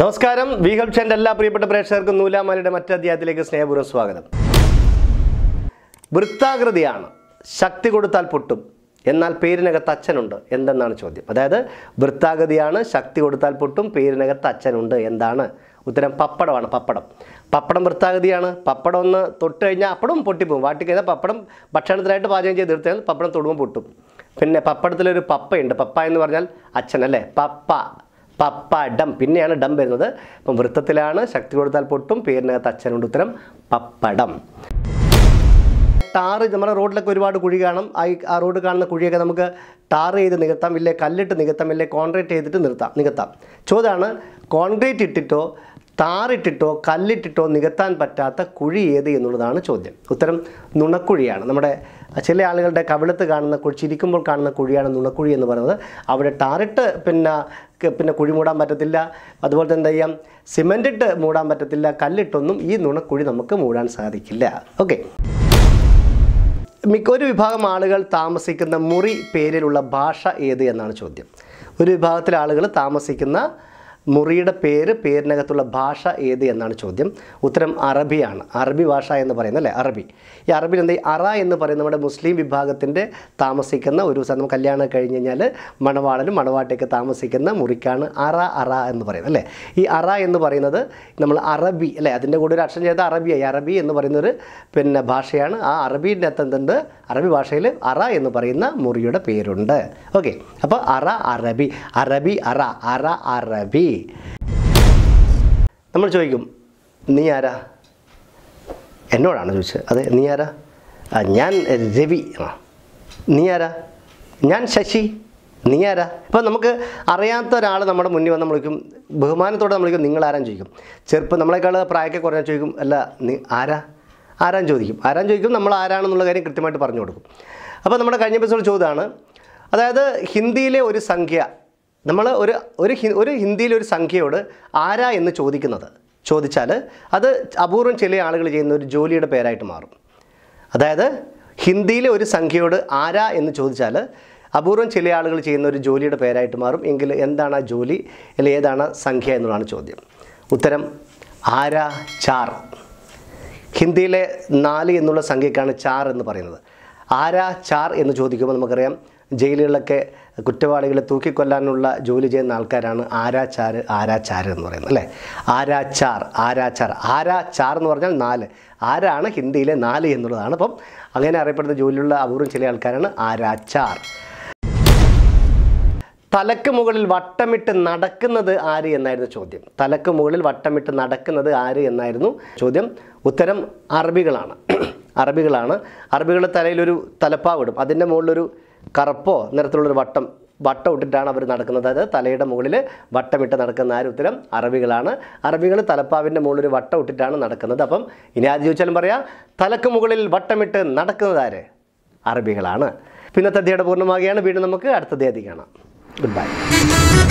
നമസ്കാരം V help ചെയ്യേണ്ട എല്ലാ പ്രിയപ്പെട്ട പ്രേക്ഷകർക്കും നൂലാമാലയുടെ മറ്റധ്യായത്തിലേക്ക് സ്നേഹപൂർവ്വം സ്വാഗതം വൃത്താകൃതിയാണ് ശക്തി കൊടുത്താൽ പൊട്ടും എന്നാൽ പേരിനകത്ത് അച്ഛനുണ്ട് എന്തെന്നാണ് ചോദ്യം അതായത് വൃത്താകൃതിയാണ് ശക്തി കൊടുത്താൽ പൊട്ടും പേരിനകത്ത് അച്ഛനുണ്ട് എന്താണ് ഉത്തരം പപ്പടമാണ് പപ്പടം പപ്പടം വൃത്താകൃതിയാണ് പപ്പടം ഒന്ന് തൊട്ട് കഴിഞ്ഞാൽ അപ്പടം പൊട്ടിപ്പോകും വാട്ടിക്കഴിഞ്ഞാൽ പപ്പടം ഭക്ഷണത്തിനായിട്ട് പാചകം ചെയ്ത് എടുത്താൽ പപ്പടം തൊടുമ്പോൾ പൊട്ടും പിന്നെ പപ്പടത്തിലൊരു പപ്പയുണ്ട് പപ്പ എന്ന് പറഞ്ഞാൽ അച്ഛൻ അല്ലേ പപ്പ പപ്പടം പിന്നെയാണ് ഡം വരുന്നത് അപ്പം വൃത്തത്തിലാണ് ശക്തി കൊടുത്താൽ പൊട്ടും പേരിനകത്ത് അച്ഛനുണ്ട് ഉത്തരം പപ്പടം ടാർ നമ്മുടെ റോഡിലൊക്കെ ഒരുപാട് കുഴി കാണും ആ റോഡ് കാണുന്ന കുഴിയൊക്കെ നമുക്ക് ടാർ ചെയ്ത് നികത്താം ഇല്ലേ കല്ലിട്ട് നികത്താം ഇല്ലേ കോൺക്രീറ്റ് ചെയ്തിട്ട് നിർത്താം നികത്താം ചോദാണ് കോൺക്രീറ്റ് ഇട്ടിട്ടോ താറിട്ടിട്ടോ കല്ലിട്ടിട്ടോ നികത്താൻ പറ്റാത്ത കുഴി ഏത് എന്നുള്ളതാണ് ചോദ്യം ഉത്തരം നുണക്കുഴിയാണ് നമ്മുടെ ചില ആളുകളുടെ കവിളത്ത് കാണുന്ന കുഴി ചിരിക്കുമ്പോൾ കാണുന്ന കുഴിയാണ് നുണക്കുഴി എന്ന് പറയുന്നത് അവിടെ ടാറിട്ട് പിന്നെ പിന്നെ കുഴി മൂടാൻ പറ്റത്തില്ല അതുപോലെ തന്നെ എന്താ ചെയ്യാം സിമെൻറ്റിട്ട് മൂടാൻ പറ്റത്തില്ല കല്ലിട്ടൊന്നും ഈ നുണക്കുഴി നമുക്ക് മൂടാൻ സാധിക്കില്ല ഓക്കെ മിക്ക ഒരു വിഭാഗം ആളുകൾ താമസിക്കുന്ന മുറി പേരിലുള്ള ഭാഷ ഏത് എന്നാണ് ചോദ്യം ഒരു വിഭാഗത്തിലെ ആളുകൾ താമസിക്കുന്ന മുറിയുടെ പേര് പേരിനകത്തുള്ള ഭാഷ ഏത് എന്നാണ് ചോദ്യം ഉത്തരം അറബിയാണ് അറബി ഭാഷ എന്ന് പറയുന്നത് അല്ലേ അറബി ഈ അറബിൽ എന്താ അറ എന്ന് പറയുന്ന നമ്മുടെ മുസ്ലിം വിഭാഗത്തിൻ്റെ താമസിക്കുന്ന ഒരു ദിവസം കല്യാണം കഴിഞ്ഞ് കഴിഞ്ഞാൽ മണവാളനും മണവാട്ടിയൊക്കെ താമസിക്കുന്ന മുറിക്കാണ് അറ അറ എന്ന് പറയുന്നത് അല്ലേ ഈ അറ എന്ന് പറയുന്നത് നമ്മൾ അറബി അല്ലേ അതിൻ്റെ കൂടെ ഒരു അക്ഷരം ചെയ്ത അറബിയായി അറബി എന്ന് പറയുന്നൊരു പിന്നെ ഭാഷയാണ് ആ അറബീൻ്റെ അത്തന്തുണ്ട് അറബി ഭാഷയിൽ അറ എന്ന് പറയുന്ന മുറിയുടെ പേരുണ്ട് ഓക്കെ അപ്പോൾ അറ അറബി അറബി അറ അറ അറബി നമ്മൾ ചോദിക്കും നീ ആരാ എന്നോടാണ് ചോദിച്ചത് അതെ നീ ആരാ ഞാൻ രവി ആ നീ ആരാ ഞാൻ ശശി നീ ആരാ ഇപ്പം നമുക്ക് അറിയാത്ത ഒരാൾ നമ്മുടെ മുന്നിൽ വന്ന് നമ്മളിക്കും ബഹുമാനത്തോടെ നമ്മളിക്കും നിങ്ങളാരാൻ ചോദിക്കും ചെറുപ്പം നമ്മളെക്കാൾ പ്രായക്കെ കുറഞ്ഞാൽ ചോദിക്കും അല്ല നീ ആരാ ആരാൻ ചോദിക്കും ആരാൻ ചോദിക്കും നമ്മൾ ആരാണെന്നുള്ള കാര്യം കൃത്യമായിട്ട് പറഞ്ഞു കൊടുക്കും അപ്പോൾ നമ്മുടെ കഴിഞ്ഞ എപ്പിസോഡ് ചോദ്യമാണ് അതായത് ഹിന്ദിയിലെ ഒരു സംഖ്യ നമ്മൾ ഒരു ഒരു ഒരു ഹിന്ദിയിൽ ഒരു സംഖ്യയോട് ആരാ എന്ന് ചോദിക്കുന്നത് ചോദിച്ചാൽ അത് അപൂർവം ചില ആളുകൾ ചെയ്യുന്ന ഒരു ജോലിയുടെ പേരായിട്ട് മാറും അതായത് ഹിന്ദിയിലെ ഒരു സംഖ്യയോട് ആരാ എന്ന് ചോദിച്ചാൽ അപൂർവം ചില ആളുകൾ ചെയ്യുന്ന ഒരു ജോലിയുടെ പേരായിട്ട് മാറും എങ്കിൽ എന്താണ് ആ ജോലി അല്ലെങ്കിൽ ഏതാണ് സംഖ്യ എന്നുള്ളതാണ് ചോദ്യം ഉത്തരം ആരാ ചാർ ഹിന്ദിയിലെ നാല് എന്നുള്ള സംഖ്യക്കാണ് ചാർ എന്ന് പറയുന്നത് ആരാ ചാർ എന്ന് ചോദിക്കുമ്പോൾ നമുക്കറിയാം ജയിലുകളിലൊക്കെ കുറ്റവാളികളെ തൂക്കിക്കൊല്ലാനുള്ള ജോലി ചെയ്യുന്ന ആൾക്കാരാണ് ആരാചാർ ആരാചാർ എന്ന് പറയുന്നത് അല്ലേ ആരാചാർ ആരാചാർ ആരാചാർ എന്ന് പറഞ്ഞാൽ നാല് ആരാണ് ഹിന്ദിയിലെ നാല് എന്നുള്ളതാണ് അപ്പം അങ്ങനെ അറിയപ്പെടുന്ന ജോലിയുള്ള അപൂർവം ചില ആൾക്കാരാണ് ആരാചാർ തലക്ക് മുകളിൽ വട്ടമിട്ട് നടക്കുന്നത് ആര് എന്നായിരുന്നു ചോദ്യം തലക്ക് മുകളിൽ വട്ടമിട്ട് നടക്കുന്നത് ആര് എന്നായിരുന്നു ചോദ്യം ഉത്തരം അറബികളാണ് അറബികളാണ് അറബികളുടെ തലയിലൊരു തലപ്പാവിടും അതിൻ്റെ മുകളിലൊരു കറുപ്പോ നിറത്തിലുള്ളൊരു വട്ടം വട്ടം ഇട്ടിട്ടാണ് അവർ നടക്കുന്നത് അതായത് തലയുടെ മുകളിൽ വട്ടമിട്ട് നടക്കുന്ന ആരും ഉത്തരം അറബികളാണ് അറബികൾ തലപ്പാവിൻ്റെ മുകളിൽ ഒരു വട്ടം ഇട്ടിട്ടാണ് നടക്കുന്നത് അപ്പം ഇനി ആദ്യം ചോദിച്ചാലും പറയാം തലക്ക് മുകളിൽ വട്ടമിട്ട് നടക്കുന്നത് ആര് അറബികളാണ് പിന്നത്തെ അധ്യയുടെ പൂർണ്ണമാകുകയാണ് വീണ്ടും നമുക്ക് അടുത്ത അധ്യയതി കാണാം ഗുഡ് ബൈ